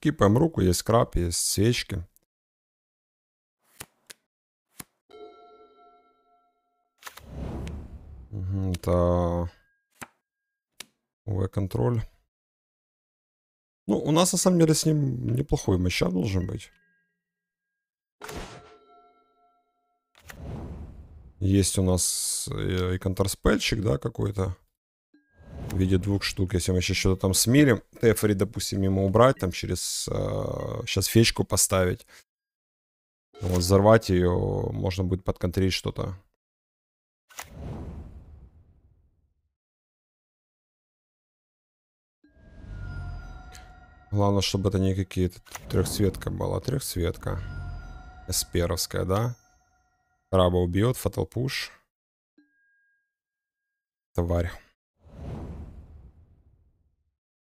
Кипаем руку, есть краб, есть свечки. Это UV-контроль. Ну, у нас на самом деле с ним неплохой мощап должен быть. Есть у нас э, и, и контрспельчик, да, какой-то в виде двух штук. Если мы еще что-то там смирим, тефари, допустим, ему убрать, там через... Э, сейчас фечку поставить. Вот взорвать ее, можно будет подконтрить что-то. Главное, чтобы это не какие-то трехцветка была. Трехцветка. Эсперовская, да? Раба убьет, фатал пуш. Тварь.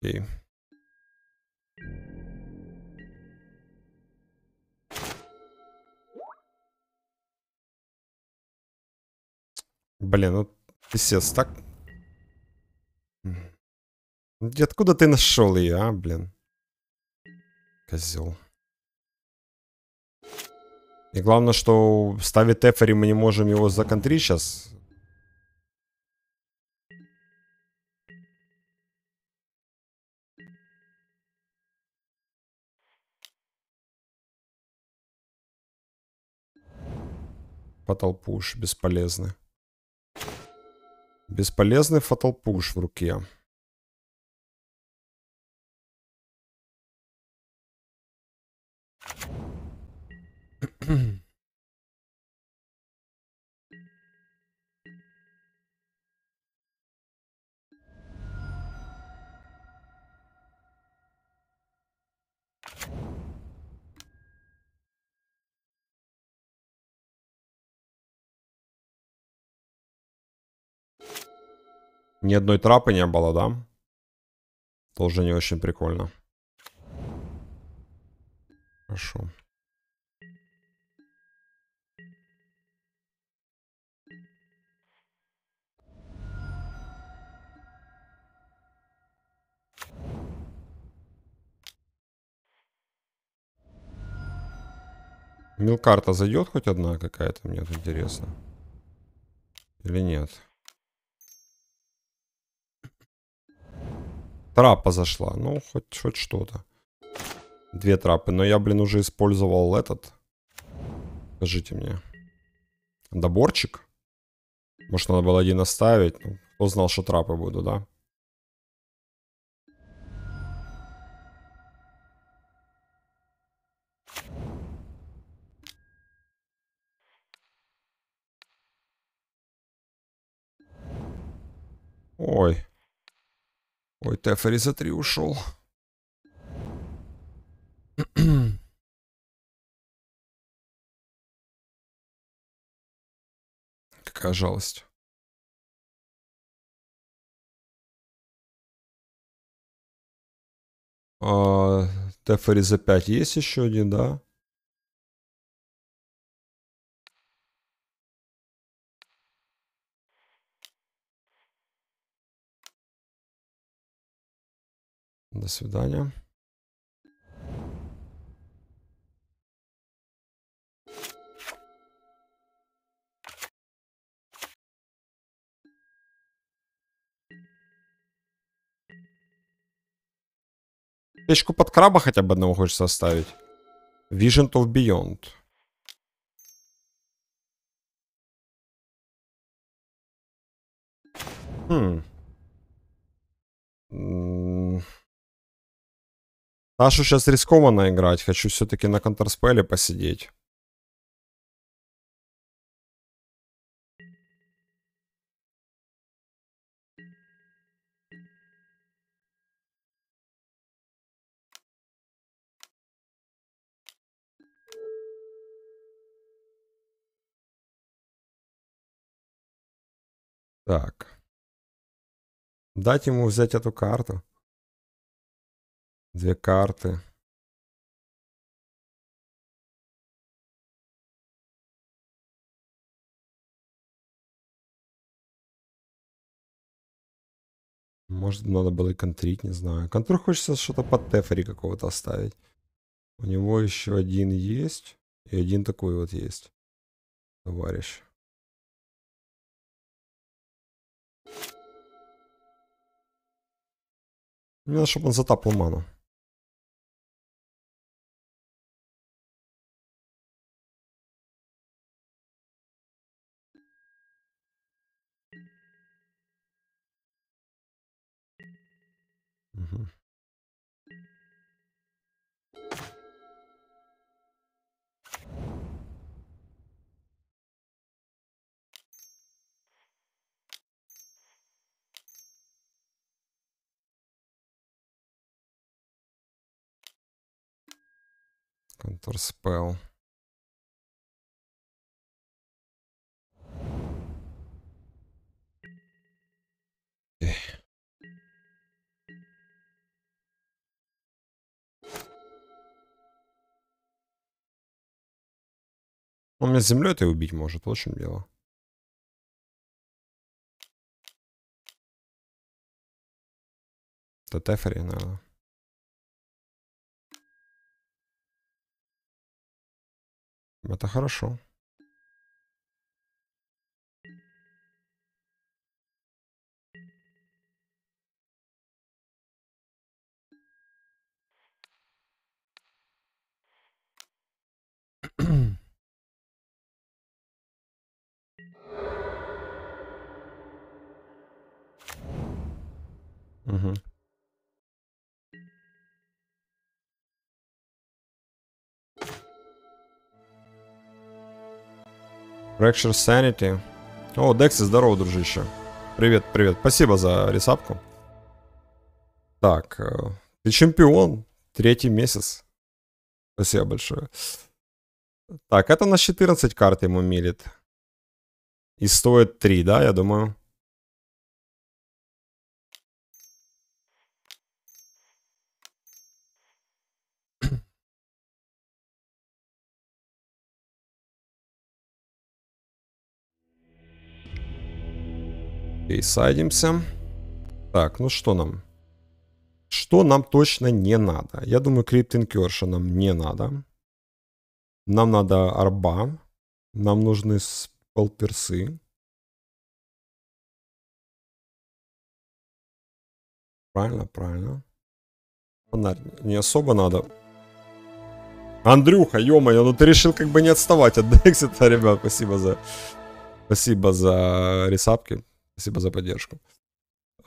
Окей. Блин, ну писец, так? Где, откуда ты нашел ее, а, блин? Козел. И главное, что ставит Эфери, мы не можем его законтрить сейчас. фаталпуш бесполезный. Бесполезный фаталпуш в руке. Ни одной трапы не было, да? Тоже не очень прикольно. Хорошо. Милкарта зайдет хоть одна какая-то, мне тут интересно. Или нет? Нет. Трапа зашла. Ну, хоть, хоть что-то. Две трапы. Но я, блин, уже использовал этот. Скажите мне. Доборчик? Может, надо было один оставить? Ну, кто знал, что трапы буду, да? Ой. Ой, Тефариса 3 ушел. Какая жалость. А, Тефари за 5 есть еще один, да? До свидания. Печку под краба хотя бы одного хочется оставить. Vision of Beyond. Хм. Ташу сейчас рискованно играть. Хочу все-таки на контрспеле посидеть. Так. Дать ему взять эту карту. Две карты. Может, надо было и контрить, не знаю. Контру хочется что-то под тефери какого-то оставить. У него еще один есть. И один такой вот есть. Товарищ. Мне надо, чтобы он затапал ману. Mm-hmm. Counter spell. Он меня с землей это убить может, вот в чем дело. Тефери надо. Это хорошо. Угу. Fracture Sanity. О, Декси, здорово, дружище. Привет, привет. Спасибо за рисапку. Так, э, ты чемпион. Третий месяц. Спасибо большое. Так, это на 14 карт ему милит. И стоит 3, да, я думаю? Окей, садимся. Так, ну что нам? Что нам точно не надо? Я думаю, Крипт нам не надо. Нам надо арба. Нам нужны полперсы. Правильно, правильно. Фонарь не особо надо. Андрюха, ё-моё, ну ты решил как бы не отставать от Дексита, ребят, спасибо за... Спасибо за рисапки. Спасибо за поддержку.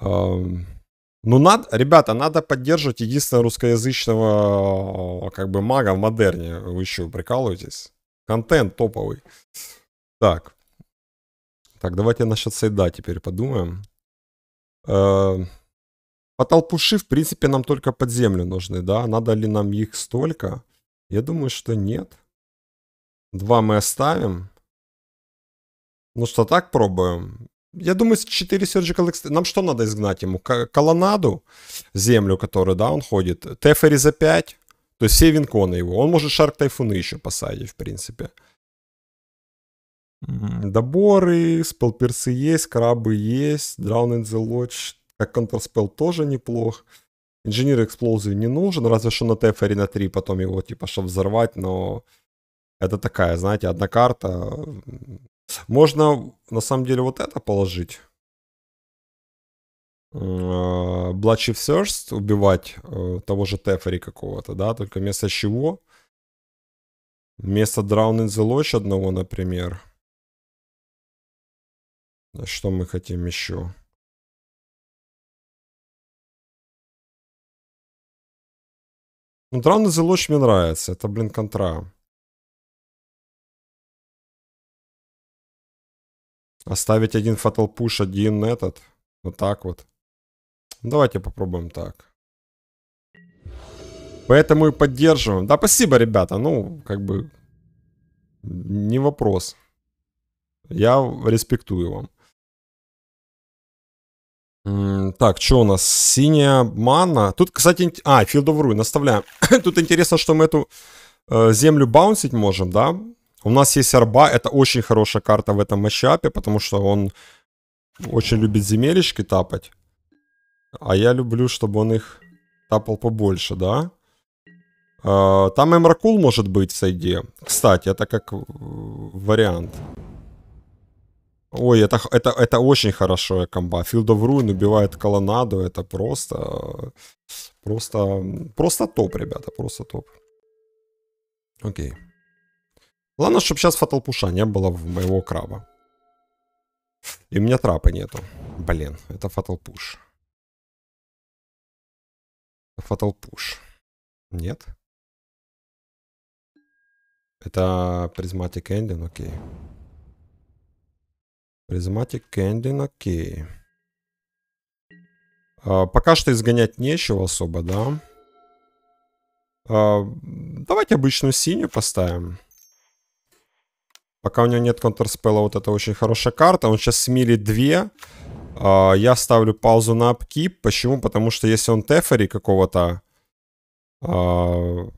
Ну, надо, ребята, надо поддерживать единственного русскоязычного а, как бы мага в модерне. Вы еще прикалываетесь? Контент топовый. Так. Так, давайте насчет сейда теперь подумаем. Потолпуши, в принципе, нам только под землю нужны, да? Надо ли нам их столько? Я думаю, что нет. Два мы оставим. Ну что, так пробуем? я думаю, 4 surgical extension. Нам что надо изгнать ему? Колонаду, землю, которую, да, он ходит. Тефери за 5. То есть все винконы его. Он может шарк тайфуны еще посадить, в принципе. Доборы, спелперсы есть, крабы есть, Drown in the Lodge, как контрспел тоже неплох. Инженер эксплозии не нужен, разве что на Тефери на 3 потом его типа чтобы взорвать, но это такая, знаете, одна карта, можно, на самом деле, вот это положить. Э, Blood Chief Thirst, убивать э, того же Тефери какого-то, да, только вместо чего? Вместо Drown in the Lodge одного, например. А что мы хотим еще? Ну, Drown in the Lodge мне нравится, это, блин, контра. Оставить один фатал пуш, один этот. Вот так вот. Ну, давайте попробуем так. Поэтому и поддерживаем. Да, спасибо, ребята. Ну, как бы... Не вопрос. Я респектую вам. Так, что у нас? Синяя мана. Тут, кстати... А, Field of Ruin, оставляем. Тут интересно, что мы эту э, землю баунсить можем, да? У нас есть арба, это очень хорошая карта в этом матчапе, потому что он очень любит земелечки тапать. А я люблю, чтобы он их тапал побольше, да? А, там Эмракул может быть в сайде. Кстати, это как вариант. Ой, это, это, это очень хорошо комба. Field of Ruin убивает колонаду. Это просто... Просто... Просто топ, ребята. Просто топ. Окей. Okay. Главное, чтобы сейчас фаталпуша не было в моего краба. И у меня трапа нету. Блин, это фаталпуш. Фаталпуш. Нет? Это призматик Эндин, ну окей. Призматик Эндин, ну окей. А, пока что изгонять нечего особо, да? А, давайте обычную синюю поставим. Пока у него нет контрспела, вот это очень хорошая карта. Он сейчас смили две. А, я ставлю паузу на апкип. Почему? Потому что если он тефери какого-то uh,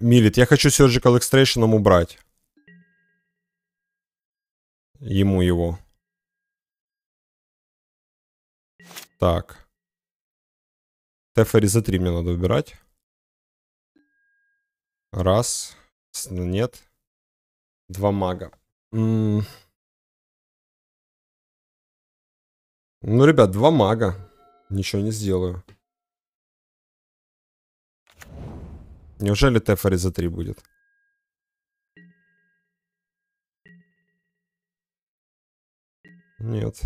милит, я хочу Surgical Extraction убрать. Ему его. Так. Тефери за три мне надо выбирать. Раз. Нет. Два мага. Ну, ребят, два мага. Ничего не сделаю. Неужели Тефари за три будет? Нет.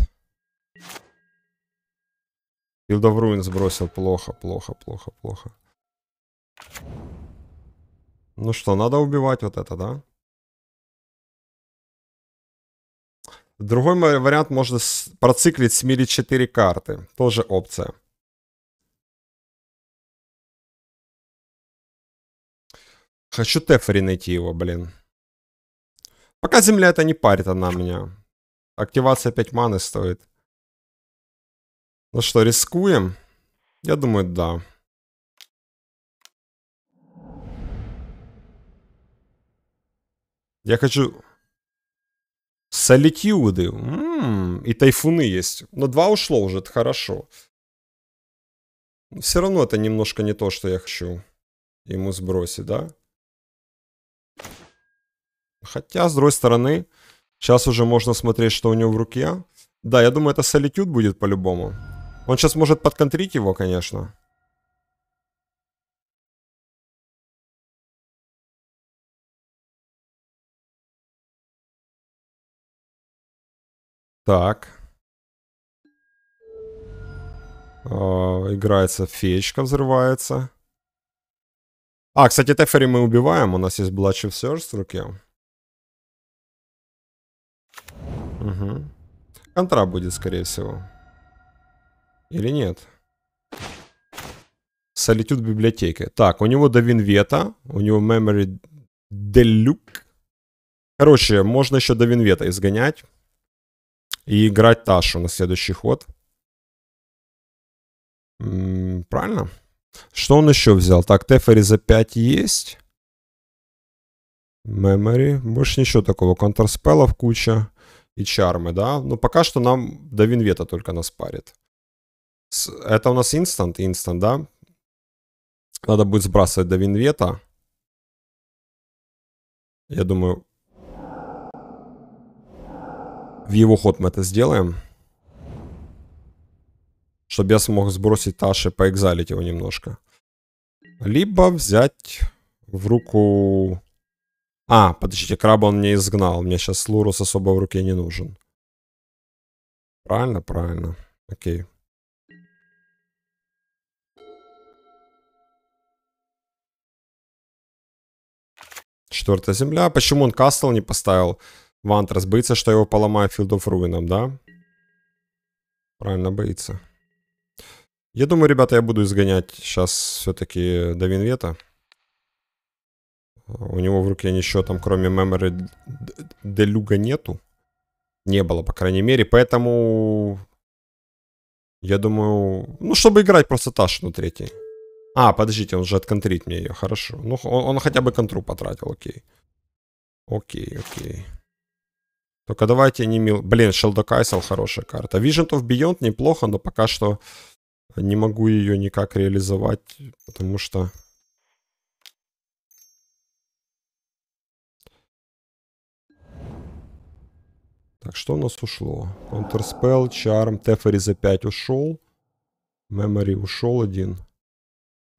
Field of Ruin сбросил. Плохо, плохо, плохо, плохо. Ну что, надо убивать вот это, да? Другой вариант можно проциклить с мили 4 карты. Тоже опция. Хочу Тефери найти его, блин. Пока земля это не парит она меня. Активация 5 маны стоит. Ну что, рискуем? Я думаю, да. Я хочу Солитиуды. М-м-м. И тайфуны есть. Но два ушло уже, это хорошо. все равно это немножко не то, что я хочу ему сбросить, да? Хотя, с другой стороны, сейчас уже можно смотреть, что у него в руке. Да, я думаю, это солитюд будет по-любому. Он сейчас может подконтрить его, конечно. Так. А, играется феечка, взрывается. А, кстати, Тефери мы убиваем. У нас есть Blood of Surge в руке. Угу. Контра будет, скорее всего. Или нет? Солитюд библиотеки. Так, у него Давинвета. У него Memory Делюк. Короче, можно еще Давинвета изгонять и играть Ташу на следующий ход. М -м, правильно? Что он еще взял? Так, Тефери за 5 есть. Memory. Больше ничего такого. Контрспеллов куча. И чармы, да? Но ну, пока что нам до Винвета только нас парит. Это у нас инстант, инстант, да? Надо будет сбрасывать до Винвета. Я думаю, в его ход мы это сделаем. Чтобы я смог сбросить Таши, поэкзалить его немножко. Либо взять в руку... А, подождите, краба он не изгнал. Мне сейчас Лурус особо в руке не нужен. Правильно, правильно. Окей. Четвертая земля. Почему он кастл не поставил? Вантрас боится, что его поломаю Field of Ruin, да? Правильно, боится. Я думаю, ребята, я буду изгонять сейчас все-таки Давинвета. У него в руке ничего там, кроме Memory Делюга нету. Не было, по крайней мере. Поэтому, я думаю... Ну, чтобы играть просто Ташину третий. А, подождите, он же отконтрит мне ее. Хорошо. Ну, он, он хотя бы контру потратил, окей. Окей, окей. Только давайте не мил... Блин, Шелда хорошая карта. Vision of Beyond неплохо, но пока что не могу ее никак реализовать, потому что... Так, что у нас ушло? Counterspell, Charm, Тефери за 5 ушел. Memory ушел один.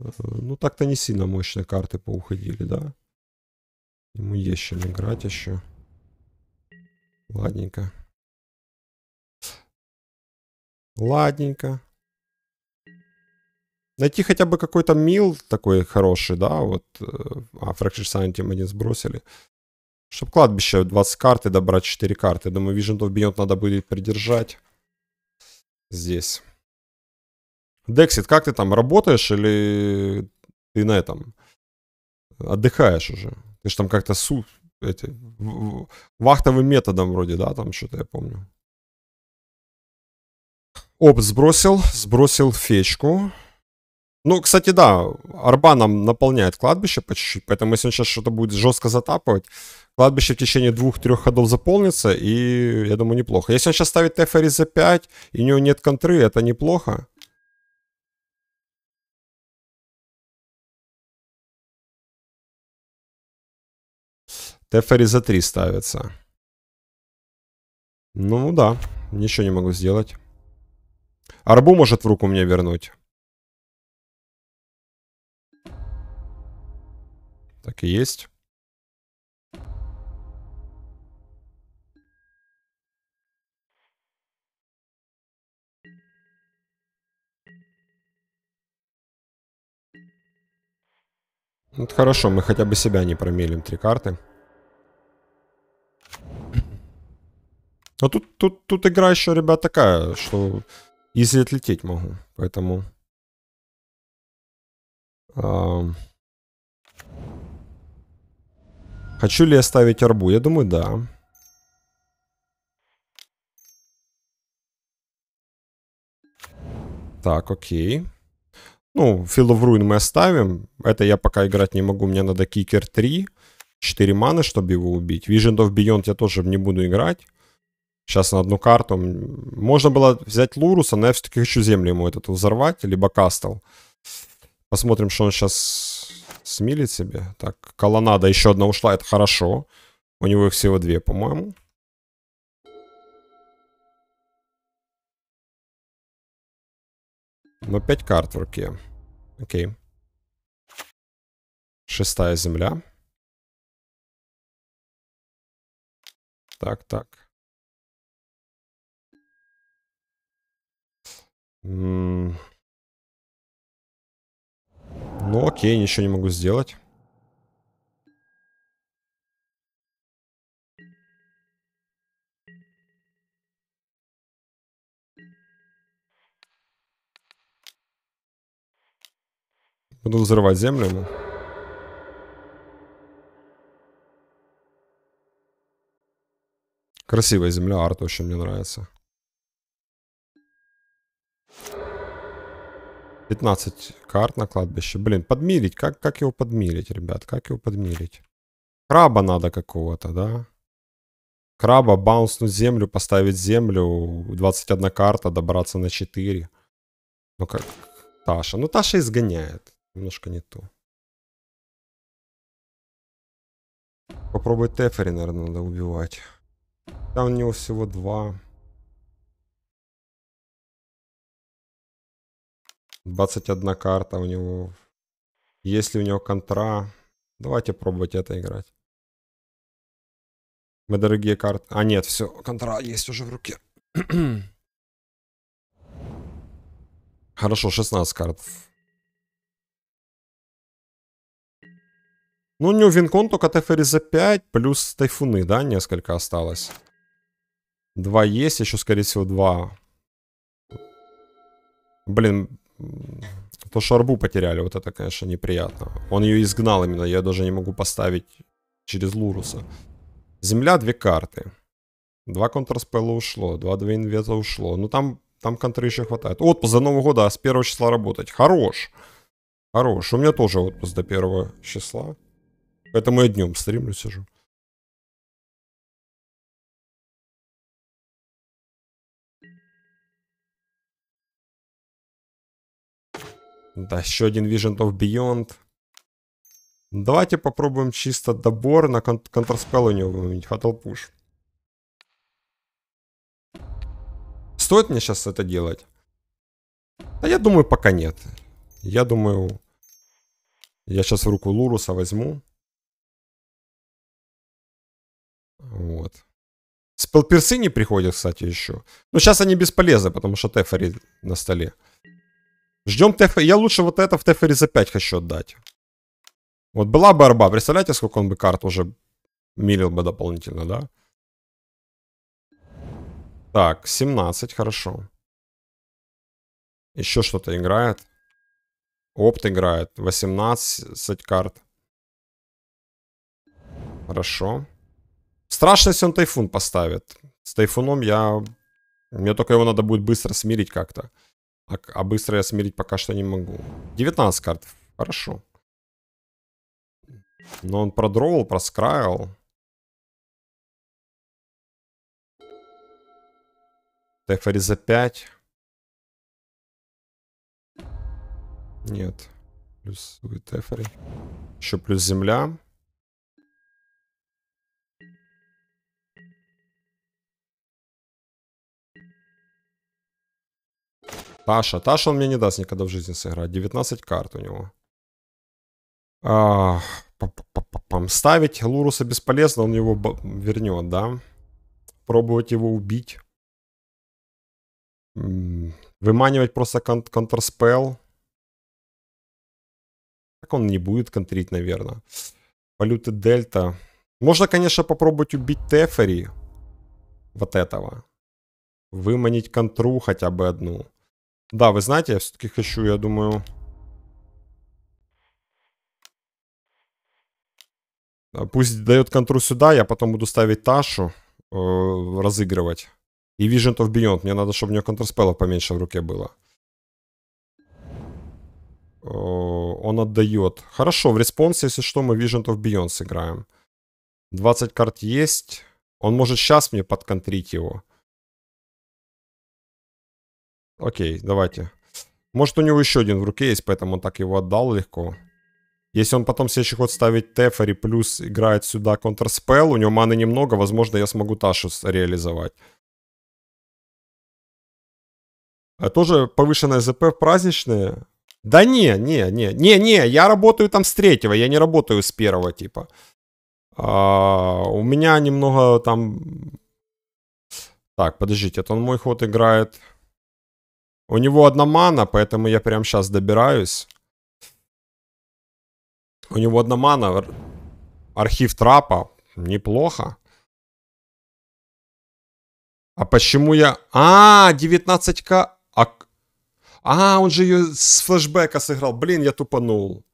Э, ну, так-то не сильно мощные карты поуходили, да? Ему есть чем играть еще. Ладненько. Ладненько. Найти хотя бы какой-то мил такой хороший, да, вот. Э, а, Fracture Sanity один сбросили. Чтоб кладбище 20 карт и добрать 4 карты. Думаю, Vision of Beyond надо будет придержать. Здесь. Дексит, как ты там работаешь или ты на этом отдыхаешь уже? Ты же там как-то су эти, вахтовым методом вроде, да, там что-то я помню. Оп, сбросил, сбросил фечку. Ну, кстати, да, Арбаном наполняет кладбище по чуть-чуть, поэтому если он сейчас что-то будет жестко затапывать, кладбище в течение двух-трех ходов заполнится, и я думаю, неплохо. Если он сейчас ставит Тефери за 5, и у него нет контры, это неплохо. Тефери за 3 ставится. Ну да, ничего не могу сделать. Арбу может в руку мне вернуть. Так и есть. Вот ну, хорошо, мы хотя бы себя не промелим три карты. Но тут, тут, тут игра еще, ребят, такая, что если отлететь могу. Поэтому... Эм... Хочу ли я ставить арбу? Я думаю, да. Так, окей. Ну, Field в руин мы оставим. Это я пока играть не могу. Мне надо Кикер 3. 4 маны, чтобы его убить. Vision of Beyond я тоже не буду играть сейчас на одну карту. Можно было взять Луруса, но я все-таки хочу землю ему этот взорвать, либо Кастл. Посмотрим, что он сейчас смилит себе. Так, колоннада еще одна ушла, это хорошо. У него их всего две, по-моему. Но пять карт в руке. Окей. Шестая земля. Так, так. ну окей, ничего не могу сделать. Буду взрывать землю ему. Красивая земля, арт очень мне нравится. 15 карт на кладбище. Блин, подмирить. Как, как его подмирить, ребят? Как его подмирить? Краба надо какого-то, да? Краба, баунснуть землю, поставить землю. 21 карта, добраться на 4. Ну как? Таша. Ну Таша изгоняет. Немножко не то. попробуй Тефери, наверное, надо убивать. Там у него всего два. 21 карта у него. Если у него контра, давайте пробовать это играть. Мы дорогие карты... А нет, все, контра есть уже в руке. Хорошо, 16 карт. Ну, у него Винкон только Тефери за 5, плюс Тайфуны, да, несколько осталось. Два есть, еще, скорее всего, два. Блин, то, шарбу потеряли, вот это, конечно, неприятно. Он ее изгнал именно, я даже не могу поставить через Луруса. Земля, две карты. Два контрспелла ушло, два двоинвета ушло. Ну, там, там контры еще хватает. Отпуск до Нового года, с первого числа работать. Хорош. Хорош. У меня тоже отпуск до первого числа. Поэтому я днем стримлю сижу. Да, еще один Vision of Beyond. Давайте попробуем чисто добор на кон контрспел у него выменить. Fatal Push. Стоит мне сейчас это делать? А я думаю, пока нет. Я думаю, я сейчас в руку Луруса возьму. Вот. Спелперсы не приходят, кстати, еще. Но ну, сейчас они бесполезны, потому что Тефари на столе. Ждем Тефер. Я лучше вот это в Тефере за 5 хочу отдать. Вот была бы арба. Представляете, сколько он бы карт уже милил бы дополнительно, да? Так, 17, хорошо. Еще что-то играет. Опт играет. 18 карт. Хорошо. Страшно, если он тайфун поставит. С тайфуном я... Мне только его надо будет быстро смирить как-то. А, а быстро я смирить пока что не могу. 19 карт. Хорошо. Но он продровал, проскраивал. Тефари за 5. Нет. Плюс Тефари. Еще плюс земля. Таша. Таша он мне не даст никогда в жизни сыграть. 19 карт у него. А, па -па -па Ставить Луруса бесполезно, он его вернет, да? Пробовать его убить. Выманивать просто кон контрспел. Так он не будет контрить, наверное. Валюты Дельта. Можно, конечно, попробовать убить Тефери. Вот этого. Выманить контру хотя бы одну. Да, вы знаете, я все-таки хочу, я думаю... А, пусть дает контру сюда, я потом буду ставить Ташу, э, разыгрывать. И Vision of Beyond. Мне надо, чтобы у него контрспелла поменьше в руке было. Э, он отдает. Хорошо, в респонсе, если что, мы Vision of Beyond сыграем. 20 карт есть. Он может сейчас мне подконтрить его. Окей, давайте. Может, у него еще один в руке есть, поэтому он так его отдал легко. Если он потом следующий ход ставит Тефари плюс играет сюда контрспел, у него маны немного, возможно, я смогу Ташу реализовать. А тоже повышенное ЗП в праздничные? Да не, не, не, не, не, я работаю там с третьего, я не работаю с первого типа. А, у меня немного там... Так, подождите, это он мой ход играет... У него одна мана, поэтому я прям сейчас добираюсь. У него одна мана. Архив трапа. Неплохо. А почему я... А, 19к... А... а, он же ее с флешбека сыграл. Блин, я тупанул.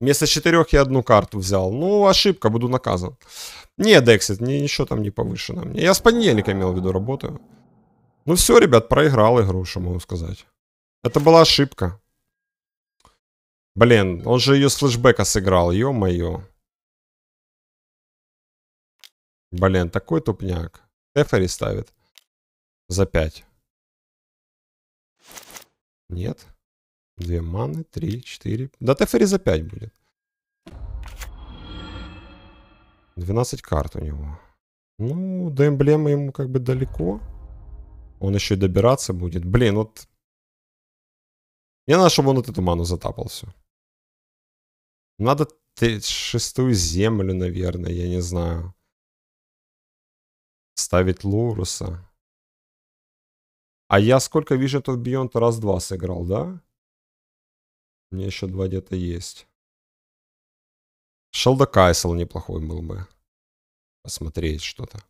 Вместо четырех я одну карту взял. Ну, ошибка, буду наказан. Не, Дексит, ничего там не повышено. Я с понедельника имел в виду работаю. Ну все, ребят, проиграл игру, что могу сказать. Это была ошибка. Блин, он же ее с флешбека сыграл, ё-моё. Блин, такой тупняк. Тефери ставит. За 5. Нет. Две маны, три, четыре. Да Тефери за 5 будет. 12 карт у него. Ну, до эмблемы ему как бы далеко. Он еще и добираться будет. Блин, вот... Мне надо, чтобы он вот эту ману затапал все. Надо шестую землю, наверное, я не знаю. Ставить Лоруса. А я сколько вижу, of Beyond раз-два сыграл, да? У меня еще два где-то есть. Шелдокайсел неплохой был бы. Посмотреть что-то.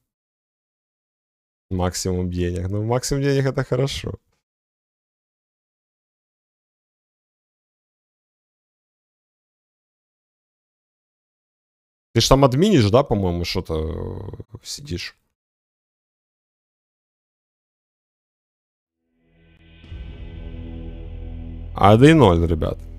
Максимум денег. Ну, максимум денег это хорошо. Ты же там админишь, да, по-моему, что-то э, сидишь. А 1-0, ребят.